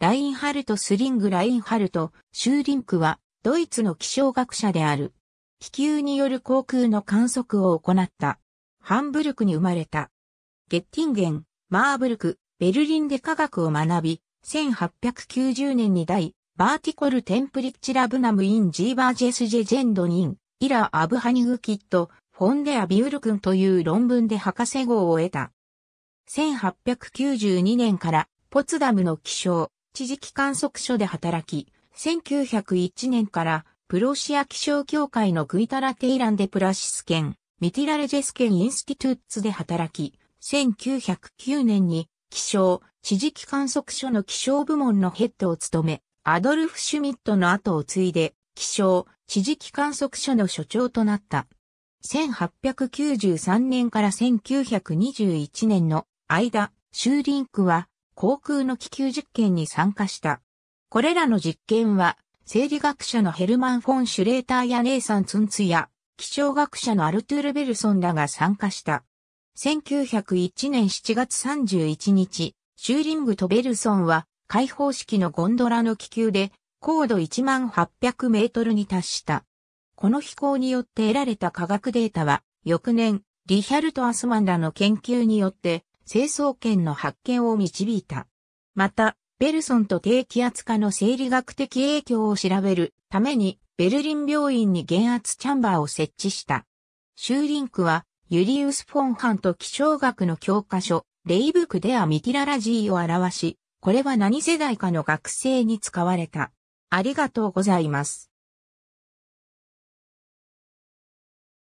ラインハルト・スリング・ラインハルト・シューリンクは、ドイツの気象学者である。気球による航空の観測を行った。ハンブルクに生まれた。ゲッティンゲン、マーブルク、ベルリンで科学を学び、1890年に第、バーティコル・テンプリッチ・ラブナム・イン・ジーバージェス・ジェ・ジェンド・ニン、イラ・アブハニグ・キット、フォンデア・ビュール君という論文で博士号を得た。1892年から、ポツダムの気象、地磁気観測所で働き、1901年からプロシア気象協会のグイタラテイランデプラシス県、ミティラレジェス県インスティトゥッツで働き、1909年に気象、地磁気観測所の気象部門のヘッドを務め、アドルフ・シュミットの後を継いで、気象、地磁気観測所の所長となった。1893年から1921年の間、シューリンクは航空の気球実験に参加した。これらの実験は、生理学者のヘルマン・フォン・シュレーターやネイサン・ツンツや、気象学者のアルトゥール・ベルソンらが参加した。1901年7月31日、シューリングとベルソンは、開放式のゴンドラの気球で、高度1800メートルに達した。この飛行によって得られた科学データは、翌年、リヒャルト・アスマンらの研究によって、成層圏の発見を導いた。また、ベルソンと低気圧化の生理学的影響を調べるために、ベルリン病院に減圧チャンバーを設置した。シューリンクは、ユリウス・フォンハンと気象学の教科書、レイブクデア・ミティララジーを表し、これは何世代かの学生に使われた。ありがとうございます。